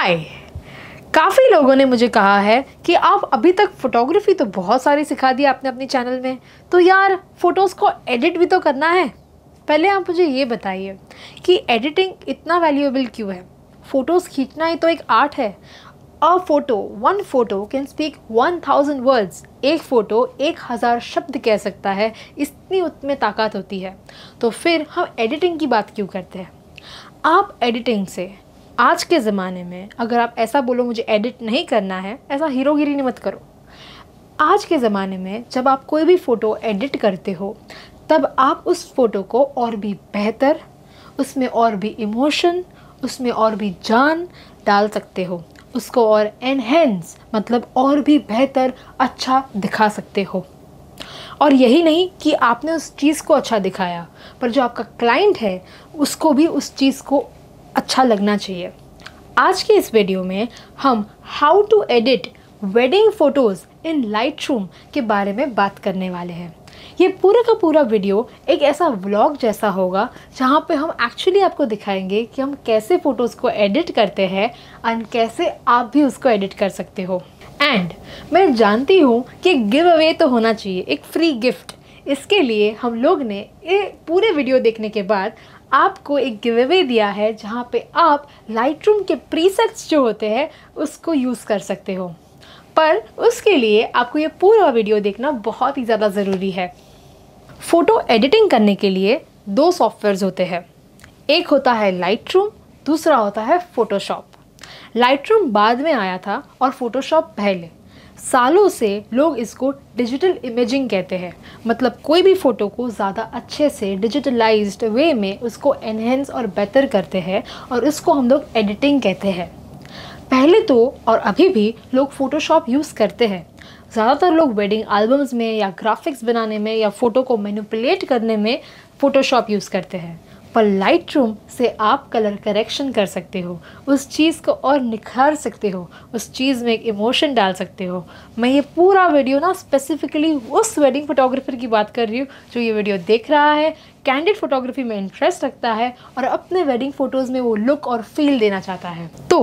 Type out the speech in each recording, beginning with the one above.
हाय काफ़ी लोगों ने मुझे कहा है कि आप अभी तक फ़ोटोग्राफी तो बहुत सारी सिखा दी आपने अपने चैनल में तो यार फ़ोटोज़ को एडिट भी तो करना है पहले आप मुझे ये बताइए कि एडिटिंग इतना वैल्यूएबल क्यों है फ़ोटोज़ खींचना ही तो एक आर्ट है a photo one photo can speak one thousand words एक फ़ोटो एक हज़ार शब्द कह सकता है इतनी उतमें ताकत होती है तो फिर हम एडिटिंग की बात क्यों करते हैं आप एडिटिंग से आज के ज़माने में अगर आप ऐसा बोलो मुझे एडिट नहीं करना है ऐसा हीरोगिरी नहीं मत करो आज के ज़माने में जब आप कोई भी फ़ोटो एडिट करते हो तब आप उस फ़ोटो को और भी बेहतर उसमें और भी इमोशन उसमें और भी जान डाल सकते हो उसको और एनहेंस मतलब और भी बेहतर अच्छा दिखा सकते हो और यही नहीं कि आपने उस चीज़ को अच्छा दिखाया पर जो आपका क्लाइंट है उसको भी उस चीज़ को अच्छा लगना चाहिए आज के इस वीडियो में हम how to edit wedding photos in light के बारे में बात करने वाले हैं ये पूरा का पूरा वीडियो एक ऐसा व्लॉग जैसा होगा जहाँ पे हम एक्चुअली आपको दिखाएंगे कि हम कैसे फ़ोटोज़ को एडिट करते हैं एंड कैसे आप भी उसको एडिट कर सकते हो एंड मैं जानती हूँ कि गिव अवे तो होना चाहिए एक फ्री गिफ्ट इसके लिए हम लोग ने ये पूरे वीडियो देखने के बाद आपको एक गिव अवे दिया है जहाँ पे आप लाइट के प्रीसेट्स जो होते हैं उसको यूज़ कर सकते हो पर उसके लिए आपको ये पूरा वीडियो देखना बहुत ही ज़्यादा ज़रूरी है फ़ोटो एडिटिंग करने के लिए दो सॉफ्टवेयर्स होते हैं एक होता है लाइट दूसरा होता है फ़ोटोशॉप लाइट बाद में आया था और फ़ोटोशॉप पहले सालों से लोग इसको डिजिटल इमेजिंग कहते हैं मतलब कोई भी फ़ोटो को ज़्यादा अच्छे से डिजिटलाइज वे में उसको एनहेंस और बेहतर करते हैं और इसको हम लोग एडिटिंग कहते हैं पहले तो और अभी भी लोग फ़ोटोशॉप यूज़ करते हैं ज़्यादातर लोग वेडिंग एल्बम्स में या ग्राफिक्स बनाने में या फ़ोटो को मैनिपुलेट करने में फ़ोटोशॉप यूज़ करते हैं पर लाइट रूम से आप कलर करेक्शन कर सकते हो उस चीज़ को और निखार सकते हो उस चीज़ में एक इमोशन डाल सकते हो मैं ये पूरा वीडियो ना स्पेसिफिकली उस वेडिंग फोटोग्राफर की बात कर रही हूँ जो ये वीडियो देख रहा है कैंडिड फोटोग्राफी में इंटरेस्ट रखता है और अपने वेडिंग फ़ोटोज़ में वो लुक और फील देना चाहता है तो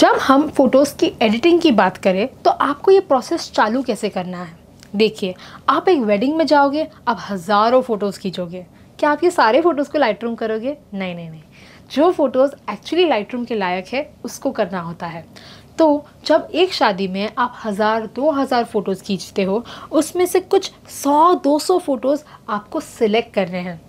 जब हम फ़ोटोज़ की एडिटिंग की बात करें तो आपको ये प्रोसेस चालू कैसे करना है देखिए आप एक वेडिंग में जाओगे आप हज़ारों फ़ोटोज़ खींचोगे क्या आप ये सारे फ़ोटोज़ को लाइट करोगे नहीं नहीं नहीं जो फ़ोटोज़ एक्चुअली लाइट के लायक है उसको करना होता है तो जब एक शादी में आप हज़ार दो हज़ार फ़ोटोज़ खींचते हो उसमें से कुछ सौ दो सौ फ़ोटोज़ आपको सिलेक्ट करने हैं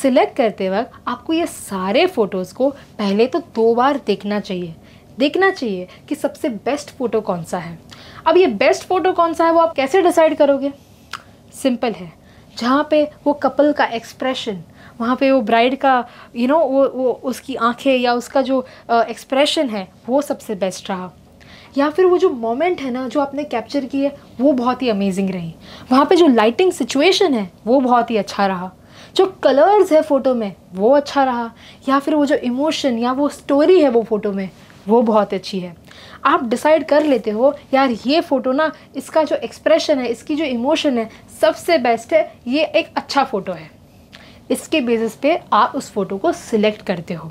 सिलेक्ट करते वक्त आपको ये सारे फ़ोटोज़ को पहले तो दो बार देखना चाहिए देखना चाहिए कि सबसे बेस्ट फ़ोटो कौन सा है अब ये बेस्ट फ़ोटो कौन सा है वो आप कैसे डिसाइड करोगे सिंपल है जहाँ पे वो कपल का एक्सप्रेशन वहाँ पे वो ब्राइड का यू you नो know, वो वो उसकी आंखें या उसका जो एक्सप्रेशन है वो सबसे बेस्ट रहा या फिर वो जो मोमेंट है ना जो आपने कैप्चर की है वो बहुत ही अमेजिंग रही वहाँ पे जो लाइटिंग सिचुएशन है वो बहुत ही अच्छा रहा जो कलर्स है फ़ोटो में वो अच्छा रहा या फिर वो जो इमोशन या वो स्टोरी है वो फ़ोटो में वो बहुत अच्छी है आप डिसाइड कर लेते हो यार ये फ़ोटो ना इसका जो एक्सप्रेशन है इसकी जो इमोशन है सबसे बेस्ट है ये एक अच्छा फ़ोटो है इसके बेसिस पे आप उस फ़ोटो को सिलेक्ट करते हो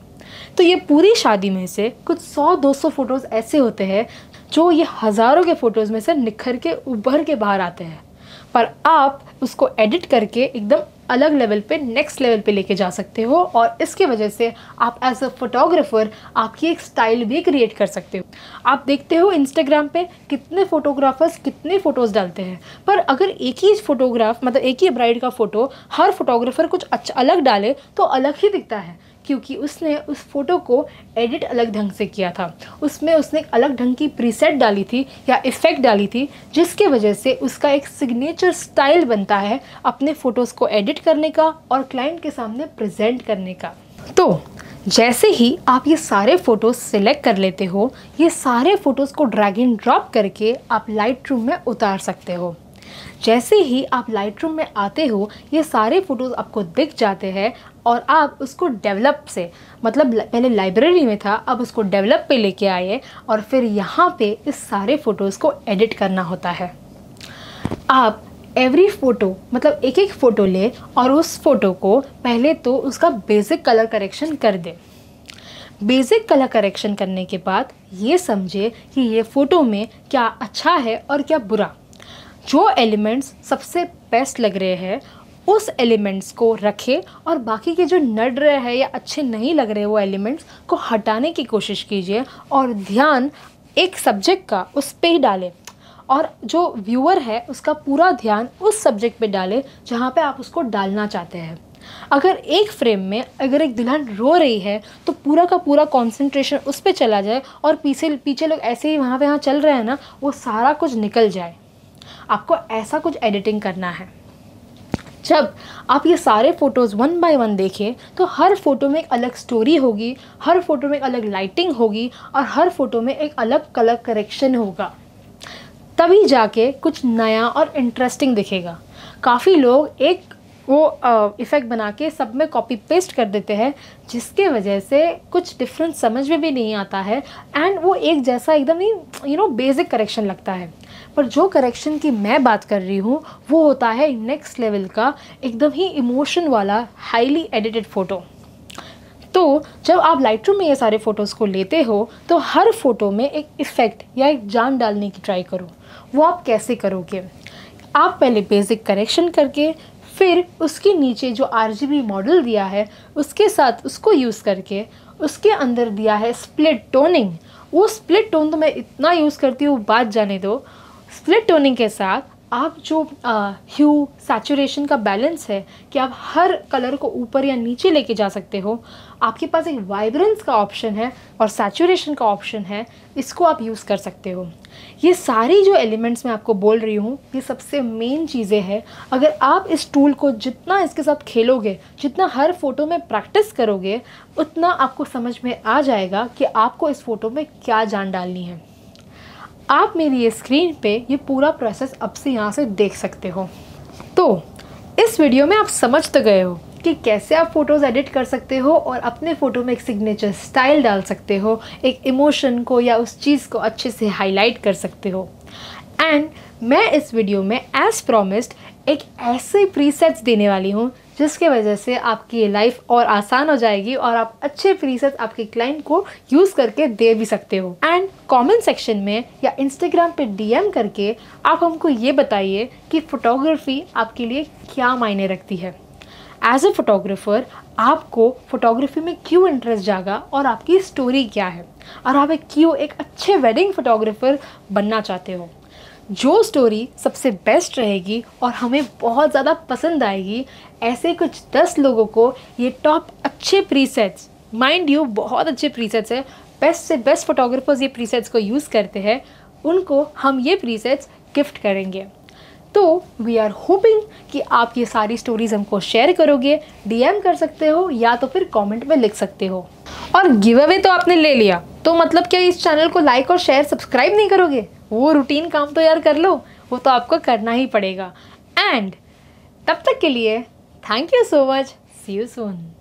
तो ये पूरी शादी में से कुछ सौ दो सौ फ़ोटोज़ ऐसे होते हैं जो ये हज़ारों के फ़ोटोज़ में से निखर के उभर के बाहर आते हैं पर आप उसको एडिट करके एकदम अलग लेवल पे नेक्स्ट लेवल पे लेके जा सकते हो और इसके वजह से आप एज अ फोटोग्राफ़र आपकी एक स्टाइल भी क्रिएट कर सकते हो आप देखते हो इंस्टाग्राम पे कितने फोटोग्राफर्स कितने फ़ोटोज़ डालते हैं पर अगर एक ही फोटोग्राफ मतलब एक ही ब्राइड का फ़ोटो हर फोटोग्राफ़र कुछ अच्छा अलग डाले तो अलग ही दिखता है क्योंकि उसने उस फोटो को एडिट अलग ढंग से किया था उसमें उसने अलग ढंग की प्रीसेट डाली थी या इफ़ेक्ट डाली थी जिसके वजह से उसका एक सिग्नेचर स्टाइल बनता है अपने फ़ोटोज़ को एडिट करने का और क्लाइंट के सामने प्रेजेंट करने का तो जैसे ही आप ये सारे फ़ोटोज़ सिलेक्ट कर लेते हो ये सारे फ़ोटोज़ को ड्रैग इन ड्रॉप करके आप लाइट रूम में उतार सकते हो जैसे ही आप लाइट में आते हो ये सारे फ़ोटोज़ आपको दिख जाते हैं और आप उसको डेवलप से मतलब पहले लाइब्रेरी में था अब उसको डेवलप पे लेके आए और फिर यहाँ पे इस सारे फ़ोटोज़ को एडिट करना होता है आप एवरी फ़ोटो मतलब एक एक फ़ोटो ले और उस फ़ोटो को पहले तो उसका बेसिक कलर करेक्शन कर दें बेसिक कलर करेक्शन करने के बाद ये समझे कि ये फ़ोटो में क्या अच्छा है और क्या बुरा जो एलिमेंट्स सबसे बेस्ट लग रहे हैं उस एलिमेंट्स को रखें और बाकी के जो नड रहे हैं या अच्छे नहीं लग रहे वो एलिमेंट्स को हटाने की कोशिश कीजिए और ध्यान एक सब्जेक्ट का उस पर ही डालें और जो व्यूअर है उसका पूरा ध्यान उस सब्जेक्ट पे डालें जहाँ पे आप उसको डालना चाहते हैं अगर एक फ्रेम में अगर एक दुल्हन रो रही है तो पूरा का पूरा कंसंट्रेशन उस पर चला जाए और पीछे पीछे लोग ऐसे ही वहाँ पे यहाँ चल रहे हैं ना वो सारा कुछ निकल जाए आपको ऐसा कुछ एडिटिंग करना है जब आप ये सारे फ़ोटोज़ वन बाय वन देखें तो हर फ़ोटो में एक अलग स्टोरी होगी हर फ़ोटो में एक अलग लाइटिंग होगी और हर फ़ोटो में एक अलग कलर करेक्शन होगा तभी जाके कुछ नया और इंटरेस्टिंग दिखेगा काफ़ी लोग एक वो इफ़ेक्ट बना के सब में कॉपी पेस्ट कर देते हैं जिसके वजह से कुछ डिफरेंस समझ में भी नहीं आता है एंड वो एक जैसा एकदम ही यू नो बेसिक करेक्शन लगता है पर जो करेक्शन की मैं बात कर रही हूँ वो होता है नेक्स्ट लेवल का एकदम ही इमोशन वाला हाईली एडिटेड फ़ोटो तो जब आप लाइट में ये सारे फ़ोटोज़ को लेते हो तो हर फ़ोटो में एक इफ़ेक्ट या एक जान डालने की ट्राई करो वो आप कैसे करोगे आप पहले बेसिक करेक्शन करके फिर उसके नीचे जो आर मॉडल दिया है उसके साथ उसको यूज़ करके उसके अंदर दिया है स्प्लिट टोनिंग वो स्प्लिट टोन तो मैं इतना यूज़ करती हूँ बात जाने दो स्प्लिट टोनिंग के साथ आप जो ह्यू सैचुरेशन का बैलेंस है कि आप हर कलर को ऊपर या नीचे लेके जा सकते हो आपके पास एक वाइब्रेंस का ऑप्शन है और सैचुरेशन का ऑप्शन है इसको आप यूज़ कर सकते हो ये सारी जो एलिमेंट्स मैं आपको बोल रही हूँ ये सबसे मेन चीज़ें हैं अगर आप इस टूल को जितना इसके साथ खेलोगे जितना हर फोटो में प्रैक्टिस करोगे उतना आपको समझ में आ जाएगा कि आपको इस फ़ोटो में क्या जान डालनी है आप मेरी ये स्क्रीन पे ये पूरा प्रोसेस अब से यहाँ से देख सकते हो तो इस वीडियो में आप समझ तो गए हो कि कैसे आप फ़ोटोज़ एडिट कर सकते हो और अपने फ़ोटो में एक सिग्नेचर स्टाइल डाल सकते हो एक इमोशन को या उस चीज़ को अच्छे से हाईलाइट कर सकते हो एंड मैं इस वीडियो में एज़ प्रोमिस्ड एक ऐसे प्रीसेट्स देने वाली हूँ जिसके वजह से आपकी ये लाइफ और आसान हो जाएगी और आप अच्छे फीचर्स आपके क्लाइंट को यूज़ करके दे भी सकते हो एंड कमेंट सेक्शन में या इंस्टाग्राम पे डीएम करके आप हमको ये बताइए कि फ़ोटोग्राफी आपके लिए क्या मायने रखती है एज अ फोटोग्राफ़र आपको फोटोग्राफी में क्यों इंटरेस्ट जागा और आपकी स्टोरी क्या है और आप एक क्यों एक अच्छे वेडिंग फोटोग्राफ़र बनना चाहते हो जो स्टोरी सबसे बेस्ट रहेगी और हमें बहुत ज़्यादा पसंद आएगी ऐसे कुछ दस लोगों को ये टॉप अच्छे प्रीसेट्स माइंड यू बहुत अच्छे प्रीसेट्स हैं बेस्ट से बेस्ट फोटोग्राफर्स ये प्रीसेट्स को यूज़ करते हैं उनको हम ये प्रीसेट्स गिफ्ट करेंगे तो वी आर होपिंग कि आप ये सारी स्टोरीज़ हमको शेयर करोगे डीएम कर सकते हो या तो फिर कमेंट में लिख सकते हो और गिव अवे तो आपने ले लिया तो मतलब क्या इस चैनल को लाइक और शेयर सब्सक्राइब नहीं करोगे वो रूटीन काम तो यार कर लो वो तो आपको करना ही पड़ेगा एंड तब तक के लिए thank you so much see you Son